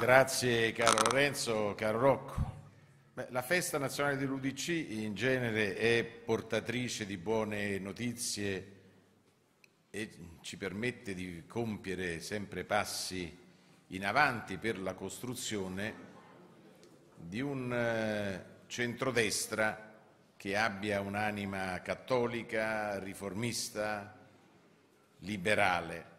Grazie caro Lorenzo, caro Rocco. Beh, la festa nazionale dell'Udc in genere è portatrice di buone notizie e ci permette di compiere sempre passi in avanti per la costruzione di un eh, centrodestra che abbia un'anima cattolica, riformista, liberale.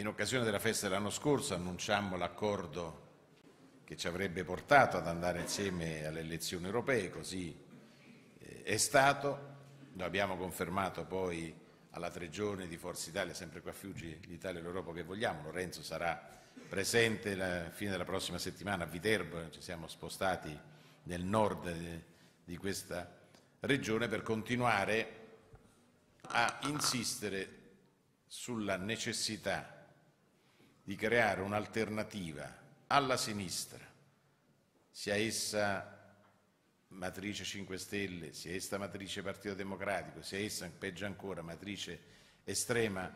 In occasione della festa dell'anno scorso annunciammo l'accordo che ci avrebbe portato ad andare insieme alle elezioni europee, così eh, è stato. Lo abbiamo confermato poi alla tre giorni di Forza Italia, sempre qua a Fiuggi, l'Italia e l'Europa che vogliamo. Lorenzo sarà presente alla fine della prossima settimana a Viterbo, ci siamo spostati nel nord eh, di questa regione per continuare a insistere sulla necessità di creare un'alternativa alla sinistra, sia essa matrice 5 Stelle, sia essa matrice Partito Democratico, sia essa, peggio ancora, matrice estrema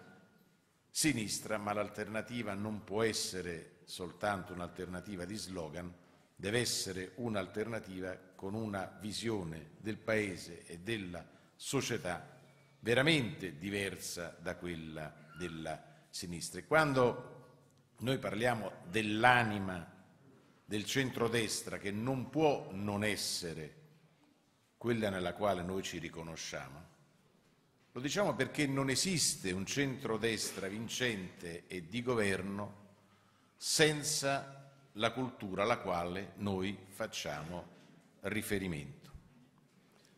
sinistra, ma l'alternativa non può essere soltanto un'alternativa di slogan, deve essere un'alternativa con una visione del Paese e della società veramente diversa da quella della sinistra. E quando noi parliamo dell'anima del centrodestra che non può non essere quella nella quale noi ci riconosciamo. Lo diciamo perché non esiste un centrodestra vincente e di governo senza la cultura alla quale noi facciamo riferimento.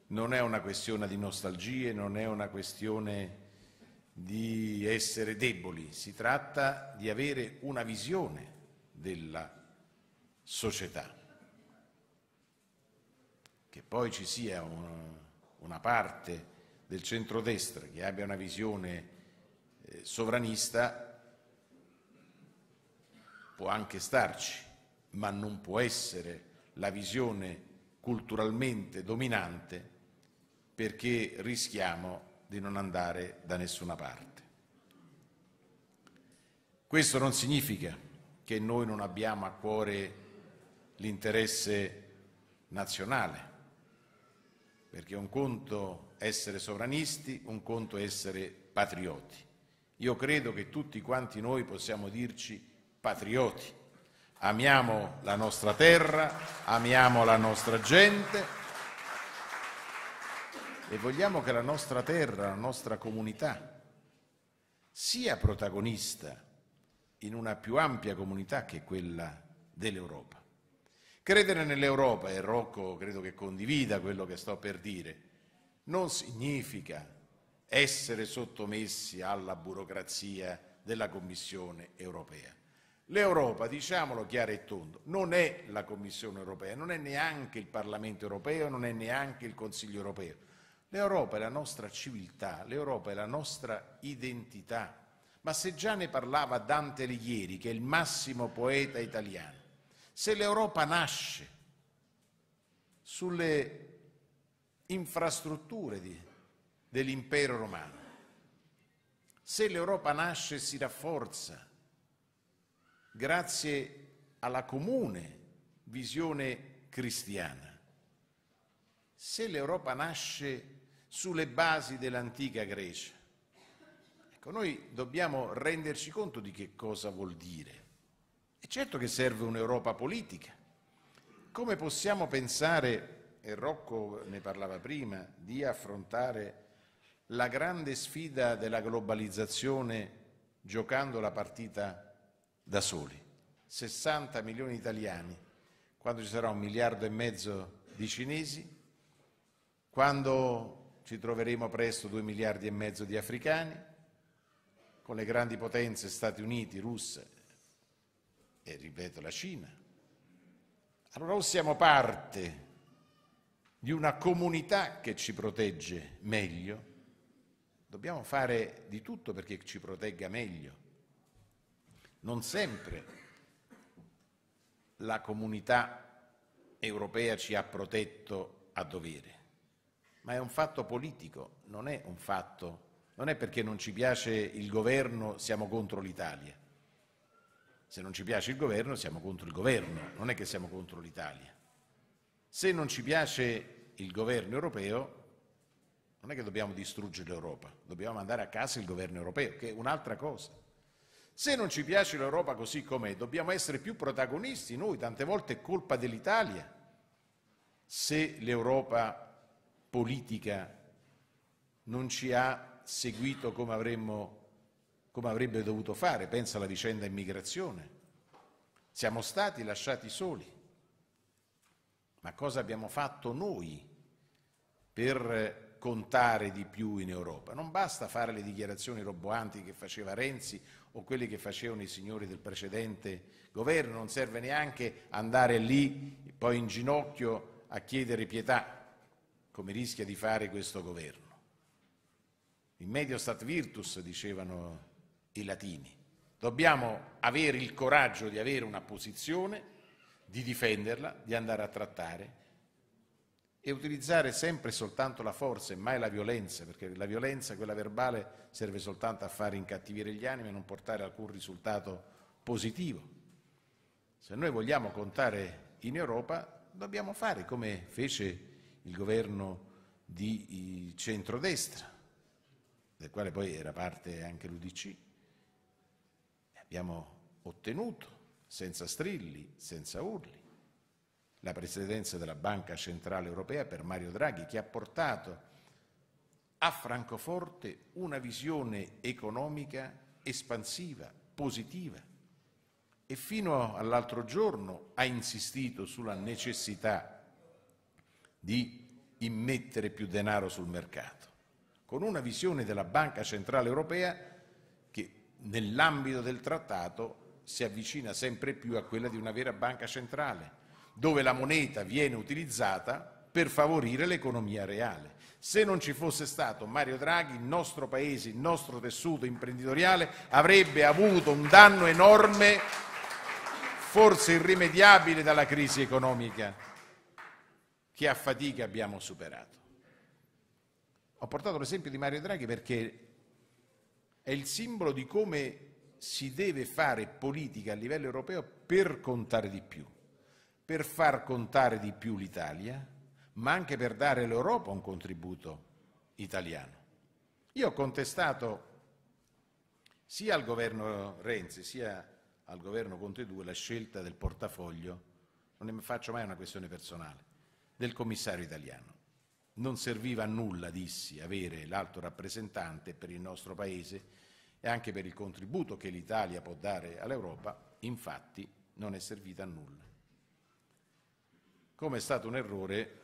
Non è una questione di nostalgie, non è una questione di essere deboli, si tratta di avere una visione della società. Che poi ci sia una, una parte del centrodestra che abbia una visione eh, sovranista può anche starci, ma non può essere la visione culturalmente dominante perché rischiamo di non andare da nessuna parte. Questo non significa che noi non abbiamo a cuore l'interesse nazionale, perché un conto essere sovranisti, un conto essere patrioti. Io credo che tutti quanti noi possiamo dirci patrioti. Amiamo la nostra terra, amiamo la nostra gente e vogliamo che la nostra terra, la nostra comunità sia protagonista in una più ampia comunità che quella dell'Europa. Credere nell'Europa, e Rocco credo che condivida quello che sto per dire, non significa essere sottomessi alla burocrazia della Commissione europea. L'Europa, diciamolo chiaro e tondo, non è la Commissione europea, non è neanche il Parlamento europeo, non è neanche il Consiglio europeo L'Europa è la nostra civiltà, l'Europa è la nostra identità. Ma se già ne parlava Dante Alighieri, che è il massimo poeta italiano, se l'Europa nasce sulle infrastrutture di, dell'impero romano, se l'Europa nasce e si rafforza grazie alla comune visione cristiana, se l'Europa nasce sulle basi dell'antica Grecia. Ecco, noi dobbiamo renderci conto di che cosa vuol dire. E certo che serve un'Europa politica. Come possiamo pensare, e Rocco ne parlava prima, di affrontare la grande sfida della globalizzazione giocando la partita da soli? 60 milioni di italiani, quando ci sarà un miliardo e mezzo di cinesi, quando ci troveremo presto 2 miliardi e mezzo di africani, con le grandi potenze Stati Uniti, Russia e, ripeto, la Cina. Allora o siamo parte di una comunità che ci protegge meglio, dobbiamo fare di tutto perché ci protegga meglio. Non sempre la comunità europea ci ha protetto a dovere ma è un fatto politico, non è un fatto, non è perché non ci piace il governo siamo contro l'Italia. Se non ci piace il governo siamo contro il governo, non è che siamo contro l'Italia. Se non ci piace il governo europeo non è che dobbiamo distruggere l'Europa, dobbiamo mandare a casa il governo europeo, che è un'altra cosa. Se non ci piace l'Europa così com'è, dobbiamo essere più protagonisti noi, tante volte è colpa dell'Italia se l'Europa politica non ci ha seguito come, avremmo, come avrebbe dovuto fare, pensa alla vicenda immigrazione. Siamo stati lasciati soli. Ma cosa abbiamo fatto noi per contare di più in Europa? Non basta fare le dichiarazioni roboanti che faceva Renzi o quelle che facevano i signori del precedente governo, non serve neanche andare lì poi in ginocchio a chiedere pietà come rischia di fare questo governo. In medio stat virtus, dicevano i latini. Dobbiamo avere il coraggio di avere una posizione, di difenderla, di andare a trattare e utilizzare sempre soltanto la forza e mai la violenza, perché la violenza, quella verbale, serve soltanto a far incattivire gli animi e non portare alcun risultato positivo. Se noi vogliamo contare in Europa, dobbiamo fare come fece il il governo di eh, centrodestra, del quale poi era parte anche l'Udc. Abbiamo ottenuto, senza strilli, senza urli, la presidenza della Banca Centrale Europea per Mario Draghi, che ha portato a Francoforte una visione economica espansiva, positiva e fino all'altro giorno ha insistito sulla necessità di immettere più denaro sul mercato, con una visione della Banca Centrale Europea che nell'ambito del trattato si avvicina sempre più a quella di una vera banca centrale, dove la moneta viene utilizzata per favorire l'economia reale. Se non ci fosse stato Mario Draghi, il nostro paese, il nostro tessuto imprenditoriale avrebbe avuto un danno enorme, forse irrimediabile, dalla crisi economica che a fatica abbiamo superato. Ho portato l'esempio di Mario Draghi perché è il simbolo di come si deve fare politica a livello europeo per contare di più, per far contare di più l'Italia, ma anche per dare all'Europa un contributo italiano. Io ho contestato sia al governo Renzi sia al governo Conte II la scelta del portafoglio, non ne faccio mai una questione personale, del commissario italiano. Non serviva a nulla, dissi, avere l'alto rappresentante per il nostro Paese e anche per il contributo che l'Italia può dare all'Europa, infatti non è servita a nulla. Come è stato un errore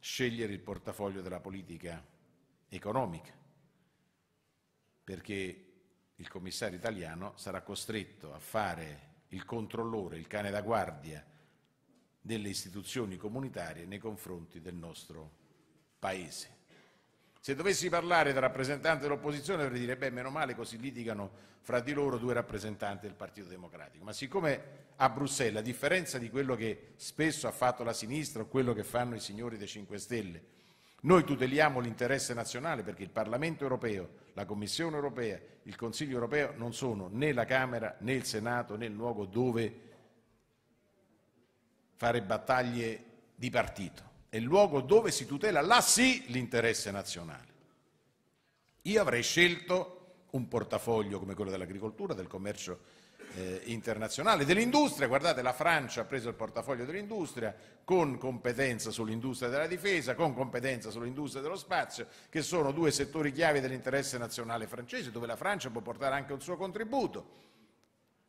scegliere il portafoglio della politica economica, perché il commissario italiano sarà costretto a fare il controllore, il cane da guardia delle istituzioni comunitarie nei confronti del nostro Paese. Se dovessi parlare da rappresentante dell'opposizione dovrei dire, beh, meno male così litigano fra di loro due rappresentanti del Partito Democratico, ma siccome a Bruxelles, a differenza di quello che spesso ha fatto la sinistra o quello che fanno i signori dei 5 Stelle, noi tuteliamo l'interesse nazionale perché il Parlamento europeo, la Commissione europea, il Consiglio europeo non sono né la Camera né il Senato né il luogo dove fare battaglie di partito, è il luogo dove si tutela là sì l'interesse nazionale. Io avrei scelto un portafoglio come quello dell'agricoltura, del commercio eh, internazionale, dell'industria, guardate la Francia ha preso il portafoglio dell'industria con competenza sull'industria della difesa, con competenza sull'industria dello spazio, che sono due settori chiave dell'interesse nazionale francese, dove la Francia può portare anche un suo contributo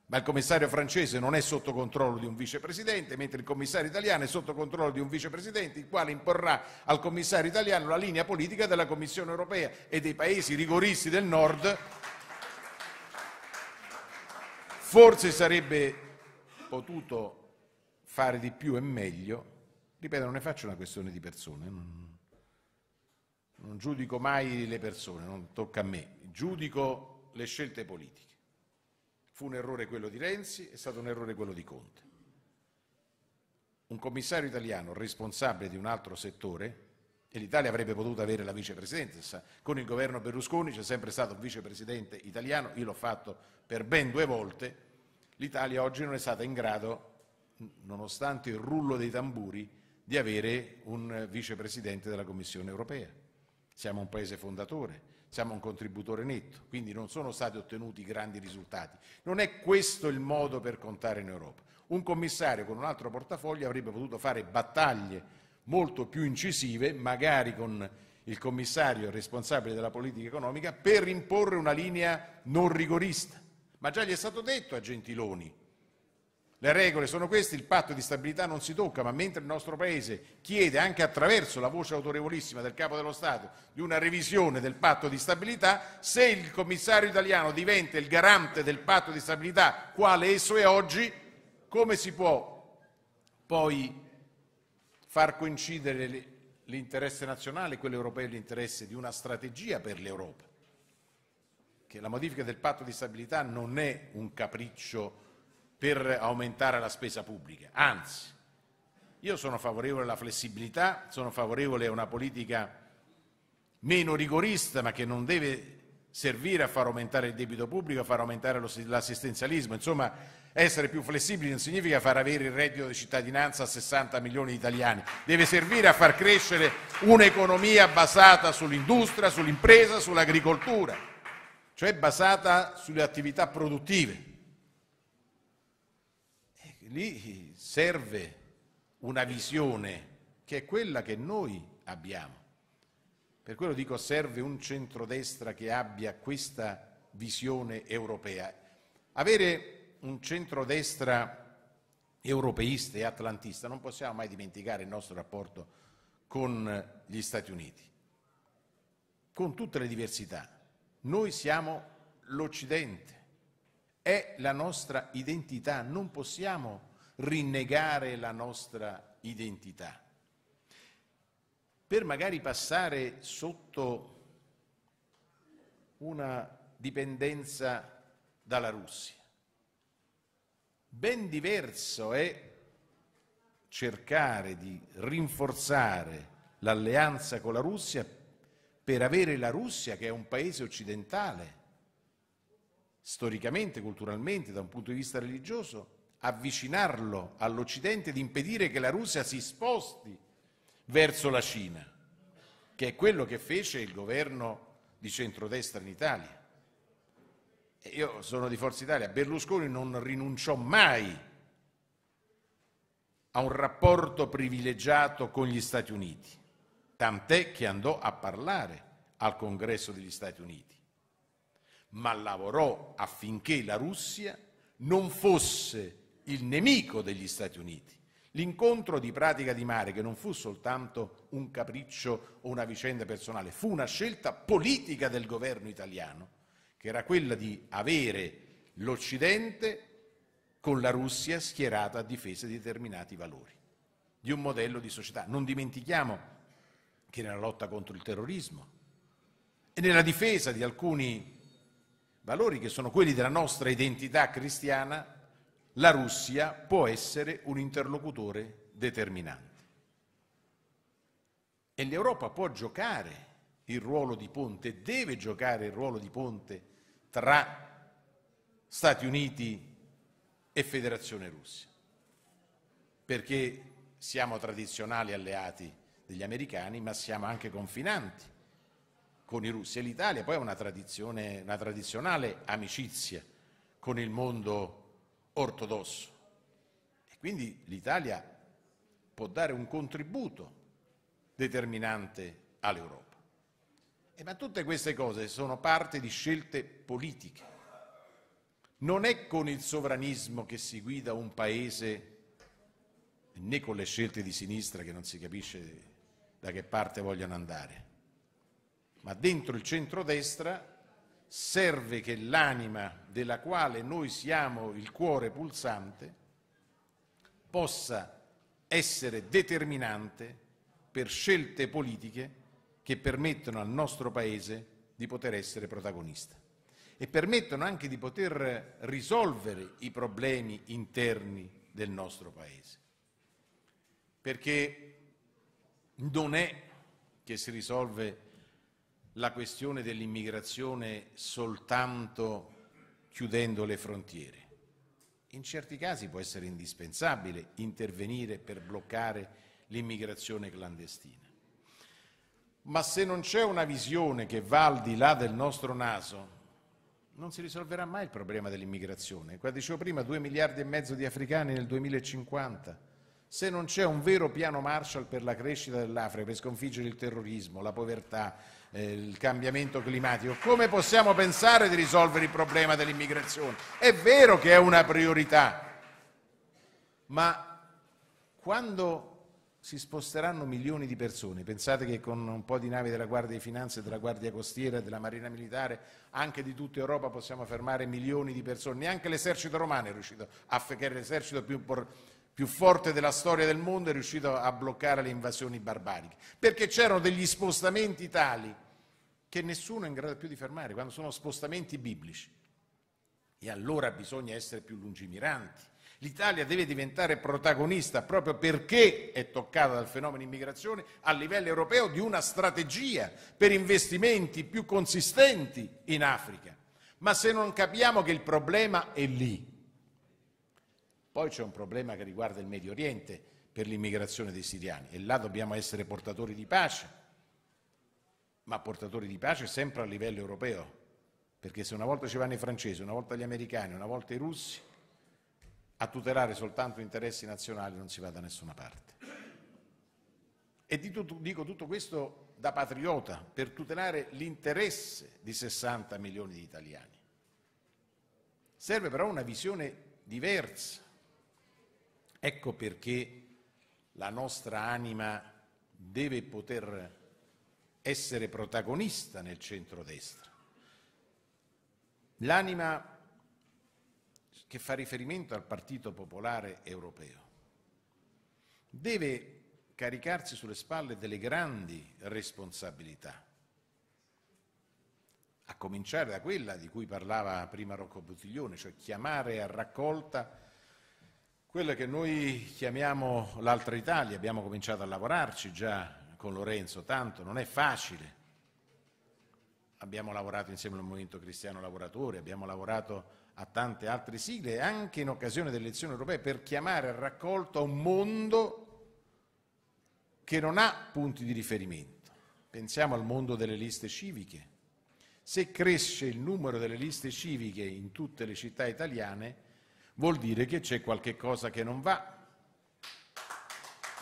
ma il commissario francese non è sotto controllo di un vicepresidente, mentre il commissario italiano è sotto controllo di un vicepresidente, il quale imporrà al commissario italiano la linea politica della Commissione europea e dei paesi rigoristi del nord. Forse sarebbe potuto fare di più e meglio. Ripeto, non ne faccio una questione di persone, non, non giudico mai le persone, non tocca a me, giudico le scelte politiche. Fu un errore quello di Renzi, è stato un errore quello di Conte. Un commissario italiano responsabile di un altro settore, e l'Italia avrebbe potuto avere la vicepresidenza, con il governo Berlusconi c'è sempre stato un vicepresidente italiano, io l'ho fatto per ben due volte, l'Italia oggi non è stata in grado, nonostante il rullo dei tamburi, di avere un vicepresidente della Commissione europea. Siamo un paese fondatore, siamo un contributore netto, quindi non sono stati ottenuti grandi risultati. Non è questo il modo per contare in Europa. Un commissario con un altro portafoglio avrebbe potuto fare battaglie molto più incisive, magari con il commissario responsabile della politica economica, per imporre una linea non rigorista. Ma già gli è stato detto a Gentiloni le regole sono queste, il patto di stabilità non si tocca, ma mentre il nostro Paese chiede anche attraverso la voce autorevolissima del Capo dello Stato di una revisione del patto di stabilità, se il commissario italiano diventa il garante del patto di stabilità quale esso è oggi, come si può poi far coincidere l'interesse nazionale, quello europeo e l'interesse di una strategia per l'Europa? Che la modifica del patto di stabilità non è un capriccio per aumentare la spesa pubblica, anzi io sono favorevole alla flessibilità, sono favorevole a una politica meno rigorista ma che non deve servire a far aumentare il debito pubblico, a far aumentare l'assistenzialismo, insomma essere più flessibili non significa far avere il reddito di cittadinanza a 60 milioni di italiani, deve servire a far crescere un'economia basata sull'industria, sull'impresa, sull'agricoltura, cioè basata sulle attività produttive lì serve una visione che è quella che noi abbiamo. Per quello dico serve un centrodestra che abbia questa visione europea. Avere un centrodestra europeista e atlantista non possiamo mai dimenticare il nostro rapporto con gli Stati Uniti, con tutte le diversità. Noi siamo l'Occidente, è la nostra identità, non possiamo rinnegare la nostra identità. Per magari passare sotto una dipendenza dalla Russia. Ben diverso è cercare di rinforzare l'alleanza con la Russia per avere la Russia, che è un paese occidentale, storicamente, culturalmente, da un punto di vista religioso, avvicinarlo all'Occidente ed impedire che la Russia si sposti verso la Cina, che è quello che fece il governo di centrodestra in Italia. io sono di Forza Italia, Berlusconi non rinunciò mai a un rapporto privilegiato con gli Stati Uniti, tant'è che andò a parlare al congresso degli Stati Uniti ma lavorò affinché la Russia non fosse il nemico degli Stati Uniti. L'incontro di Pratica di Mare, che non fu soltanto un capriccio o una vicenda personale, fu una scelta politica del governo italiano, che era quella di avere l'Occidente con la Russia schierata a difesa di determinati valori, di un modello di società. Non dimentichiamo che nella lotta contro il terrorismo e nella difesa di alcuni valori che sono quelli della nostra identità cristiana, la Russia può essere un interlocutore determinante. E l'Europa può giocare il ruolo di ponte, deve giocare il ruolo di ponte tra Stati Uniti e Federazione Russa, perché siamo tradizionali alleati degli americani, ma siamo anche confinanti con i russi e l'Italia poi ha una, tradizione, una tradizionale amicizia con il mondo ortodosso. E quindi l'Italia può dare un contributo determinante all'Europa. E ma tutte queste cose sono parte di scelte politiche. Non è con il sovranismo che si guida un paese, né con le scelte di sinistra che non si capisce da che parte vogliono andare ma dentro il centrodestra serve che l'anima della quale noi siamo il cuore pulsante possa essere determinante per scelte politiche che permettono al nostro Paese di poter essere protagonista e permettono anche di poter risolvere i problemi interni del nostro Paese. Perché non è che si risolve la questione dell'immigrazione soltanto chiudendo le frontiere. In certi casi può essere indispensabile intervenire per bloccare l'immigrazione clandestina. Ma se non c'è una visione che va al di là del nostro naso, non si risolverà mai il problema dell'immigrazione. Qua dicevo prima, 2 miliardi e mezzo di africani nel 2050. Se non c'è un vero piano Marshall per la crescita dell'Africa, per sconfiggere il terrorismo, la povertà, eh, il cambiamento climatico, come possiamo pensare di risolvere il problema dell'immigrazione? È vero che è una priorità, ma quando si sposteranno milioni di persone. Pensate che con un po' di navi della Guardia di Finanza, della Guardia Costiera, della Marina Militare, anche di tutta Europa possiamo fermare milioni di persone. Neanche l'esercito romano è riuscito a che era l'esercito più più forte della storia del mondo, è riuscito a bloccare le invasioni barbariche, perché c'erano degli spostamenti tali che nessuno è in grado più di fermare, quando sono spostamenti biblici. E allora bisogna essere più lungimiranti. L'Italia deve diventare protagonista proprio perché è toccata dal fenomeno immigrazione a livello europeo di una strategia per investimenti più consistenti in Africa. Ma se non capiamo che il problema è lì, poi c'è un problema che riguarda il Medio Oriente per l'immigrazione dei siriani e là dobbiamo essere portatori di pace, ma portatori di pace sempre a livello europeo, perché se una volta ci vanno i francesi, una volta gli americani, una volta i russi, a tutelare soltanto interessi nazionali non si va da nessuna parte. E dico tutto questo da patriota per tutelare l'interesse di 60 milioni di italiani. Serve però una visione diversa Ecco perché la nostra anima deve poter essere protagonista nel centrodestra. L'anima che fa riferimento al Partito Popolare Europeo deve caricarsi sulle spalle delle grandi responsabilità, a cominciare da quella di cui parlava prima Rocco Buttiglione, cioè chiamare a raccolta quella che noi chiamiamo l'altra Italia, abbiamo cominciato a lavorarci già con Lorenzo, tanto non è facile. Abbiamo lavorato insieme al Movimento Cristiano Lavoratore, abbiamo lavorato a tante altre sigle, anche in occasione delle elezioni europee, per chiamare a raccolto un mondo che non ha punti di riferimento. Pensiamo al mondo delle liste civiche. Se cresce il numero delle liste civiche in tutte le città italiane, vuol dire che c'è qualche cosa che non va.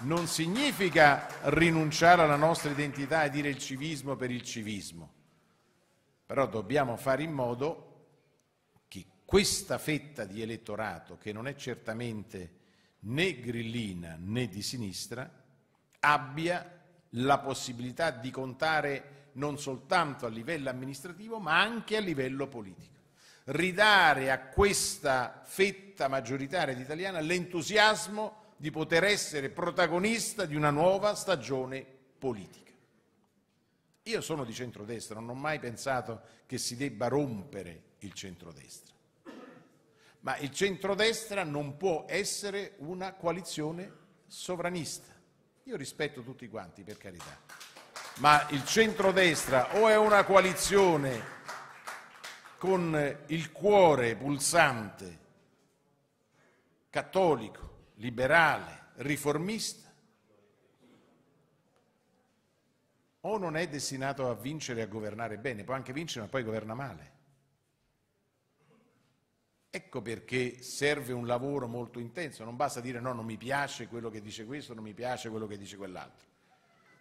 Non significa rinunciare alla nostra identità e dire il civismo per il civismo, però dobbiamo fare in modo che questa fetta di elettorato, che non è certamente né grillina né di sinistra, abbia la possibilità di contare non soltanto a livello amministrativo ma anche a livello politico ridare a questa fetta maggioritaria di italiana l'entusiasmo di poter essere protagonista di una nuova stagione politica. Io sono di centrodestra, non ho mai pensato che si debba rompere il centrodestra, ma il centrodestra non può essere una coalizione sovranista. Io rispetto tutti quanti, per carità, ma il centrodestra o è una coalizione sovranista, con il cuore pulsante cattolico, liberale, riformista, o non è destinato a vincere e a governare bene, può anche vincere ma poi governa male. Ecco perché serve un lavoro molto intenso, non basta dire no, non mi piace quello che dice questo, non mi piace quello che dice quell'altro.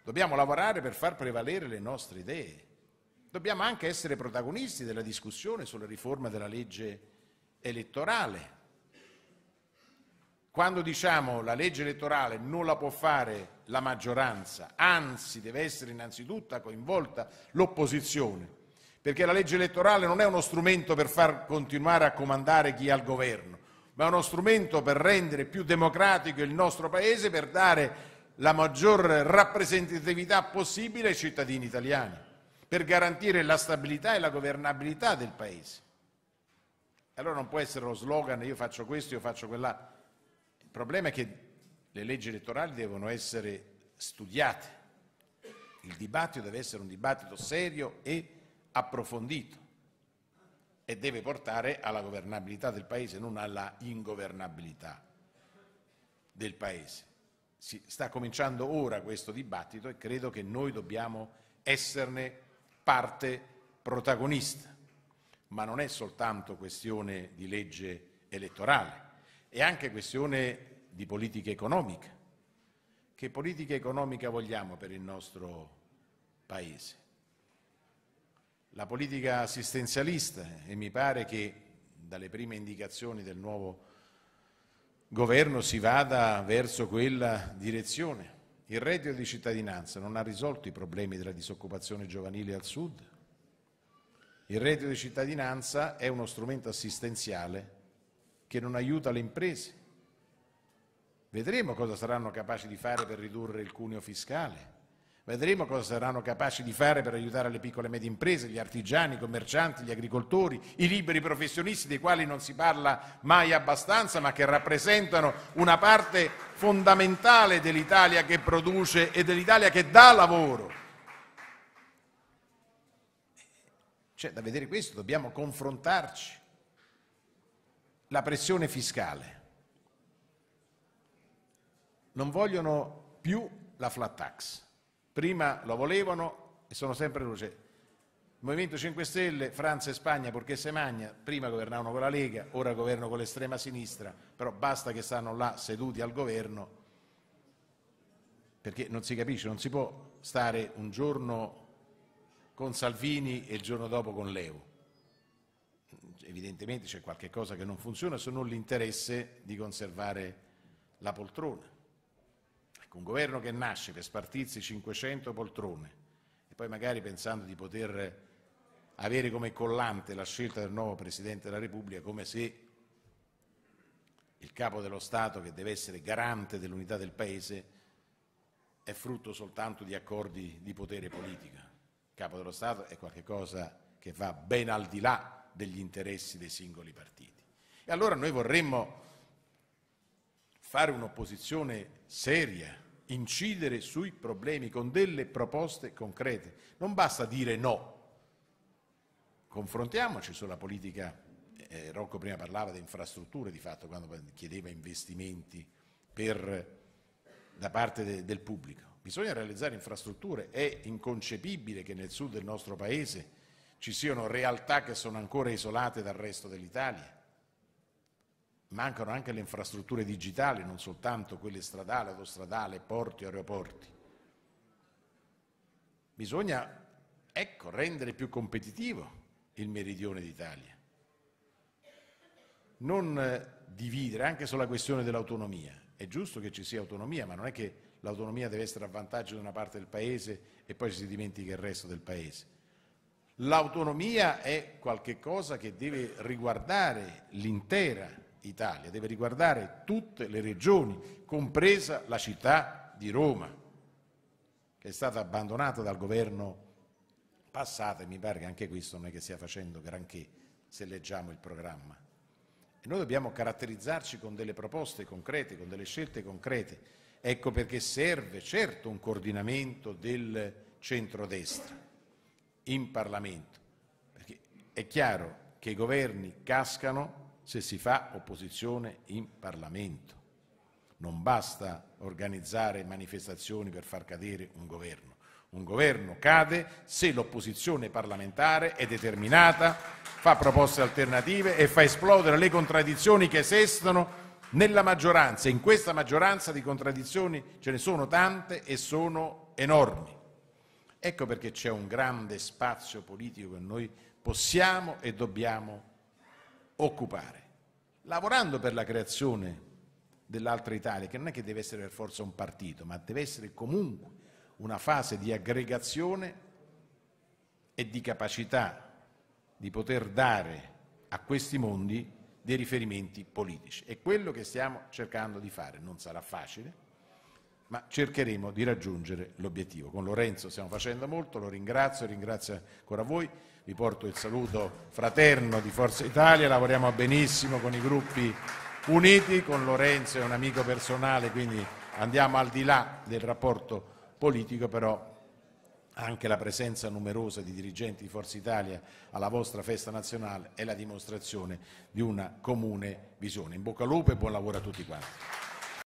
Dobbiamo lavorare per far prevalere le nostre idee. Dobbiamo anche essere protagonisti della discussione sulla riforma della legge elettorale. Quando diciamo la legge elettorale non la può fare la maggioranza, anzi deve essere innanzitutto coinvolta l'opposizione, perché la legge elettorale non è uno strumento per far continuare a comandare chi è al governo, ma è uno strumento per rendere più democratico il nostro Paese, per dare la maggior rappresentatività possibile ai cittadini italiani per garantire la stabilità e la governabilità del Paese. Allora non può essere lo slogan io faccio questo, io faccio quell'altro. Il problema è che le leggi elettorali devono essere studiate, il dibattito deve essere un dibattito serio e approfondito e deve portare alla governabilità del Paese, non alla ingovernabilità del Paese. Si sta cominciando ora questo dibattito e credo che noi dobbiamo esserne parte protagonista. Ma non è soltanto questione di legge elettorale, è anche questione di politica economica. Che politica economica vogliamo per il nostro Paese? La politica assistenzialista, e mi pare che dalle prime indicazioni del nuovo governo si vada verso quella direzione, il reddito di cittadinanza non ha risolto i problemi della disoccupazione giovanile al sud? Il reddito di cittadinanza è uno strumento assistenziale che non aiuta le imprese. Vedremo cosa saranno capaci di fare per ridurre il cuneo fiscale, Vedremo cosa saranno capaci di fare per aiutare le piccole e medie imprese, gli artigiani, i commercianti, gli agricoltori, i liberi professionisti dei quali non si parla mai abbastanza ma che rappresentano una parte fondamentale dell'Italia che produce e dell'Italia che dà lavoro. Cioè, da vedere questo dobbiamo confrontarci. La pressione fiscale. Non vogliono più la flat tax. Prima lo volevano e sono sempre luce. Movimento 5 Stelle, Francia e Spagna, purché se magna, prima governavano con la Lega, ora governano con l'estrema sinistra, però basta che stanno là seduti al governo, perché non si capisce, non si può stare un giorno con Salvini e il giorno dopo con Leo. Evidentemente c'è qualche cosa che non funziona se non l'interesse di conservare la poltrona un governo che nasce per spartirsi 500 poltrone e poi magari pensando di poter avere come collante la scelta del nuovo Presidente della Repubblica come se il capo dello Stato, che deve essere garante dell'unità del Paese, è frutto soltanto di accordi di potere politica. Il capo dello Stato è qualcosa che va ben al di là degli interessi dei singoli partiti. E allora noi vorremmo fare un'opposizione seria, incidere sui problemi con delle proposte concrete. Non basta dire no. Confrontiamoci sulla politica, eh, Rocco prima parlava di infrastrutture di fatto quando chiedeva investimenti per, da parte de, del pubblico. Bisogna realizzare infrastrutture, è inconcepibile che nel sud del nostro paese ci siano realtà che sono ancora isolate dal resto dell'Italia mancano anche le infrastrutture digitali, non soltanto quelle stradali, autostradali, porti, aeroporti. Bisogna, ecco, rendere più competitivo il meridione d'Italia. Non eh, dividere anche sulla questione dell'autonomia. È giusto che ci sia autonomia, ma non è che l'autonomia deve essere a vantaggio di una parte del Paese e poi si dimentica il resto del Paese. L'autonomia è qualcosa che deve riguardare l'intera Italia, deve riguardare tutte le regioni, compresa la città di Roma, che è stata abbandonata dal governo passato e mi pare che anche questo non è che stia facendo granché se leggiamo il programma. E noi dobbiamo caratterizzarci con delle proposte concrete, con delle scelte concrete. Ecco perché serve certo un coordinamento del centrodestra in Parlamento, perché è chiaro che i governi cascano se si fa opposizione in Parlamento. Non basta organizzare manifestazioni per far cadere un governo. Un governo cade se l'opposizione parlamentare è determinata, fa proposte alternative e fa esplodere le contraddizioni che esistono nella maggioranza. In questa maggioranza di contraddizioni ce ne sono tante e sono enormi. Ecco perché c'è un grande spazio politico che noi possiamo e dobbiamo occupare, lavorando per la creazione dell'altra Italia, che non è che deve essere per forza un partito, ma deve essere comunque una fase di aggregazione e di capacità di poter dare a questi mondi dei riferimenti politici. È quello che stiamo cercando di fare, non sarà facile, ma cercheremo di raggiungere l'obiettivo. Con Lorenzo stiamo facendo molto, lo ringrazio, ringrazio ancora voi vi porto il saluto fraterno di Forza Italia, lavoriamo benissimo con i gruppi uniti, con Lorenzo è un amico personale, quindi andiamo al di là del rapporto politico, però anche la presenza numerosa di dirigenti di Forza Italia alla vostra festa nazionale è la dimostrazione di una comune visione. In bocca al lupo e buon lavoro a tutti quanti.